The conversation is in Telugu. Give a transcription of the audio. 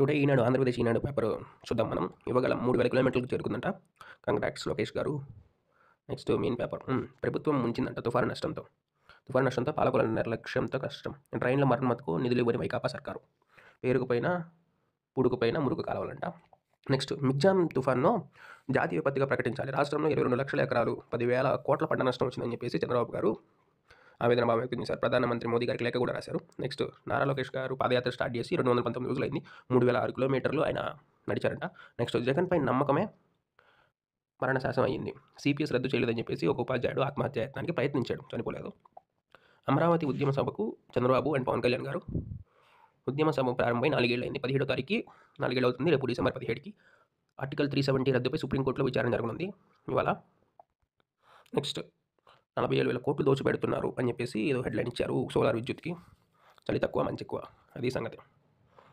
టుడే ఈనాడు ఆంధ్రప్రదేశ్ ఈనాడు పేపర్ చూద్దాం మనం ఇవ్వగల మూడు వేల కిలోమీటర్లకు చేరుకుందంట కంగ్రాట్స్ లోకేష్ గారు నెక్స్ట్ మెయిన్ పేపర్ ప్రభుత్వం ముంచిందంట తుఫాను నష్టంతో తుఫాను నష్టంతో పాలకుల నిర్లక్ష్యంతో కష్టం ట్రైన్ల మరమ్మతుకు నిధులు ఇవ్వని వైకాపా సర్కారు పేరుకుపోయిన పుడుకుపోయిన మురుగు కాలవాలంట నెక్స్ట్ మిగ్జామ్ తుఫాన్ను జాతీయ విపత్తిగా ప్రకటించాలి రాష్ట్రంలో ఇరవై రెండు లక్షల ఎకరాలు పదివేల కోట్ల పంట నష్టం వచ్చిందని చెప్పేసి చంద్రబాబు గారు ఆవేదన భావం వ్యక్తం చేశారు ప్రధానమంత్రి మోదీ గారికి లేఖ కూడా రాశారు నెక్స్ట్ నారా లోకేష్ గారు పాదయాత్ర స్టార్ట్ చేసి రెండు వందల పంతొమ్మిది రోజులైంది మూడు వేల ఆరు కిలోమీటర్లు ఆయన నడిచారంట నెక్స్ట్ జగన్ పై నమ్మకమే మరణ శాసనం అయ్యింది సిపిఎస్ రద్దు చేయలేదని చెప్పేసి ఒక ఉపాధ్యాయుడు ఆత్మహత్య యత్నానికి ప్రయత్నించాడు చనిపోలేదు అమరావతి ఉద్యమ సభకు చంద్రబాబు అండ్ పవన్ కళ్యాణ్ గారు ఉద్యమ సభ ప్రారంభమై అయింది పదిహేడో తారీఖు నాలుగేళ్ళు అవుతుంది రేపు డిసెంబర్ పదిహేడుకి ఆర్టికల్ త్రీ సెవెంటీ రద్దుపై సుప్రీంకోర్టులో విచారణ జరగనుంది ఇవాళ నెక్స్ట్ నలభై ఏడు వేల కోట్లు దోచిపెడుతున్నారు అని చెప్పేసి ఏదో హెడ్లైన్ ఇచ్చారు సోలార్ విద్యుత్కి చలి తక్కువ మంచి ఎక్కువ అది సంగతి